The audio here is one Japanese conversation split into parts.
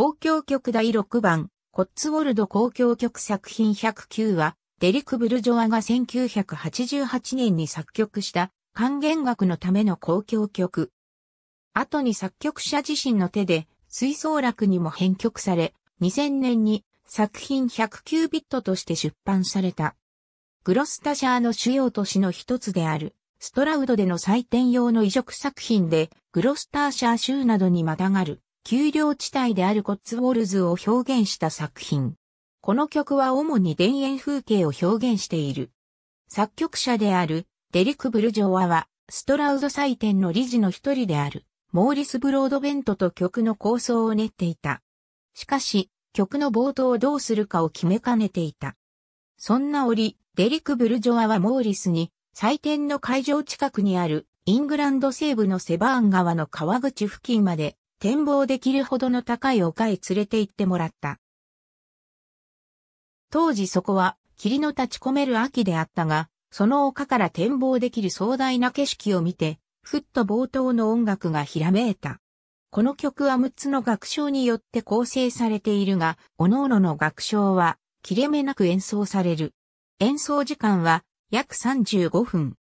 交響曲第6番、コッツウォルド交響曲作品109は、デリク・ブルジョアが1988年に作曲した還元楽のための交響曲。後に作曲者自身の手で吹奏楽にも編曲され、2000年に作品109ビットとして出版された。グロスタシャーの主要都市の一つである、ストラウドでの採点用の移植作品で、グロスターシャー州などにまたがる丘陵地帯であるコッツウォルズを表現した作品。この曲は主に田園風景を表現している。作曲者であるデリク・ブルジョワは、ストラウド祭典の理事の一人である、モーリス・ブロードベントと曲の構想を練っていた。しかし、曲の冒頭をどうするかを決めかねていた。そんな折、デリク・ブルジョワはモーリスに、祭典の会場近くにある、イングランド西部のセバーン川の川口付近まで、展望できるほどの高い丘へ連れて行ってもらった。当時そこは霧の立ち込める秋であったが、その丘から展望できる壮大な景色を見て、ふっと冒頭の音楽がひらめいた。この曲は6つの楽章によって構成されているが、各々の楽章は切れ目なく演奏される。演奏時間は約35分。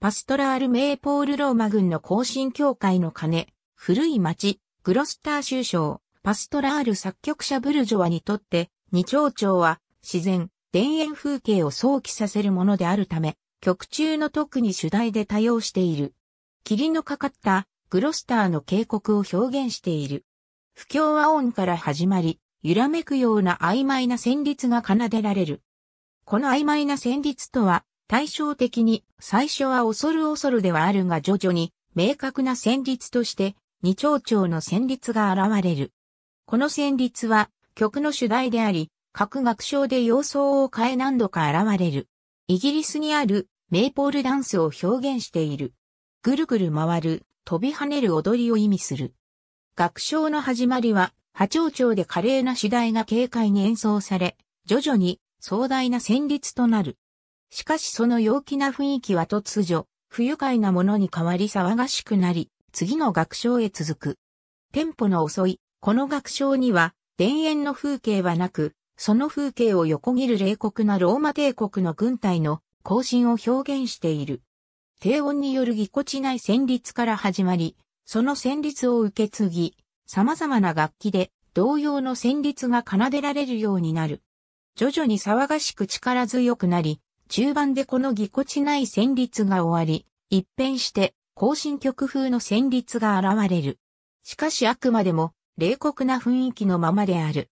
パストラール・メーポール・ローマ軍の行進協会の鐘、古い町、グロスター州省、パストラール作曲者ブルジョワにとって、二丁調は自然、田園風景を想起させるものであるため、曲中の特に主題で多用している。霧のかかったグロスターの警告を表現している。不協和音から始まり、揺らめくような曖昧な旋律が奏でられる。この曖昧な旋律とは、対照的に最初は恐る恐るではあるが徐々に明確な旋律として二丁町の旋律が現れる。この旋律は曲の主題であり、各楽章で様相を変え何度か現れる。イギリスにあるメイポールダンスを表現している。ぐるぐる回る、飛び跳ねる踊りを意味する。楽章の始まりは、波長調で華麗な主題が軽快に演奏され、徐々に壮大な旋律となる。しかしその陽気な雰囲気は突如、不愉快なものに変わり騒がしくなり、次の学章へ続く。テンポの遅い、この学章には、田園の風景はなく、その風景を横切る冷酷なローマ帝国の軍隊の行進を表現している。低温によるぎこちない旋律から始まり、その旋律を受け継ぎ、様々な楽器で同様の旋律が奏でられるようになる。徐々に騒がしく力強くなり、中盤でこのぎこちない旋律が終わり、一変して行進曲風の旋律が現れる。しかしあくまでも、冷酷な雰囲気のままである。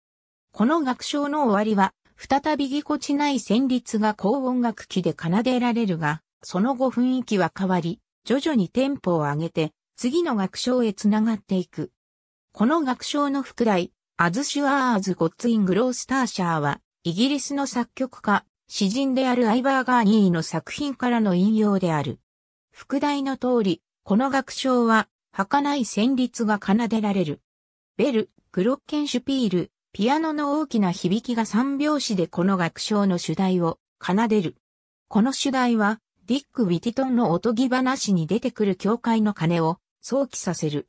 この楽章の終わりは、再びぎこちない旋律が高音楽器で奏でられるが、その後雰囲気は変わり、徐々にテンポを上げて、次の楽章へ繋がっていく。この楽章の副題、アズ・シュアー・ズ・ゴッツ・イン・グロースターシャーは、イギリスの作曲家、詩人であるアイバーガーニーの作品からの引用である。副題の通り、この楽章は、儚い旋律が奏でられる。ベル、クロッケンシュピール、ピアノの大きな響きが三拍子でこの楽章の主題を奏でる。この主題は、ディック・ウィティトンのおとぎ話に出てくる教会の鐘を想起させる。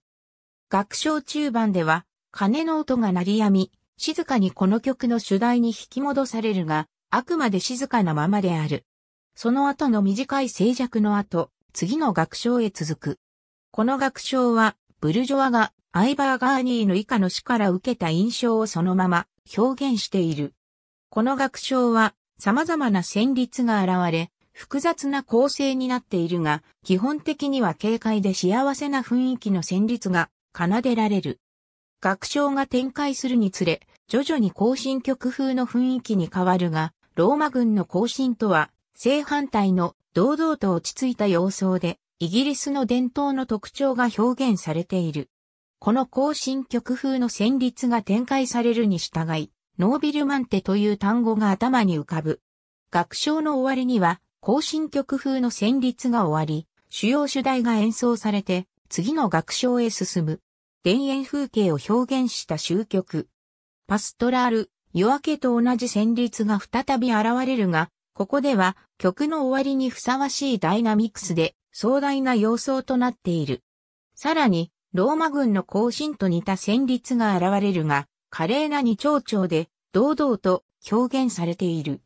楽章中盤では、鐘の音が鳴りやみ、静かにこの曲の主題に引き戻されるが、あくまで静かなままである。その後の短い静寂の後、次の学章へ続く。この学章は、ブルジョアがアイバーガーニーの以下の死から受けた印象をそのまま表現している。この学章は様々な旋律が現れ、複雑な構成になっているが、基本的には軽快で幸せな雰囲気の旋律が奏でられる。学章が展開するにつれ、徐々に行進曲風の雰囲気に変わるが、ローマ軍の行進とは正反対の堂々と落ち着いた様相で、イギリスの伝統の特徴が表現されている。この行進曲風の旋律が展開されるに従い、ノービルマンテという単語が頭に浮かぶ。楽章の終わりには、行進曲風の旋律が終わり、主要主題が演奏されて、次の楽章へ進む。田園風景を表現した終曲。パストラール、夜明けと同じ旋律が再び現れるが、ここでは曲の終わりにふさわしいダイナミクスで壮大な様相となっている。さらに、ローマ軍の行進と似た旋律が現れるが、華麗な二丁調で堂々と表現されている。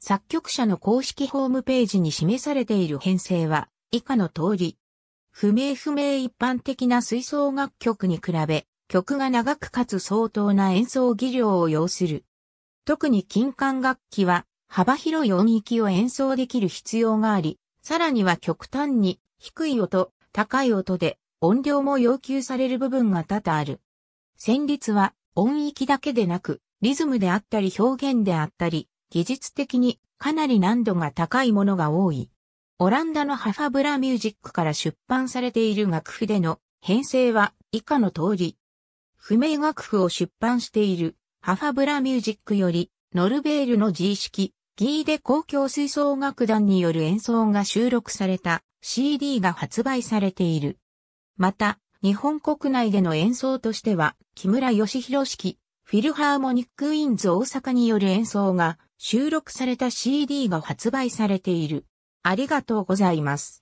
作曲者の公式ホームページに示されている編成は以下の通り。不明不明一般的な吹奏楽曲に比べ、曲が長くかつ相当な演奏技量を要する。特に金管楽器は幅広い音域を演奏できる必要があり、さらには極端に低い音、高い音で音量も要求される部分が多々ある。旋律は音域だけでなく、リズムであったり表現であったり、技術的にかなり難度が高いものが多い。オランダのハファブラミュージックから出版されている楽譜での編成は以下の通り。不明楽譜を出版しているハファブラミュージックよりノルベールの G 式ギーデ公共吹奏楽団による演奏が収録された CD が発売されている。また、日本国内での演奏としては、木村義弘式、フィルハーモニック・ウインズ大阪による演奏が収録された CD が発売されている。ありがとうございます。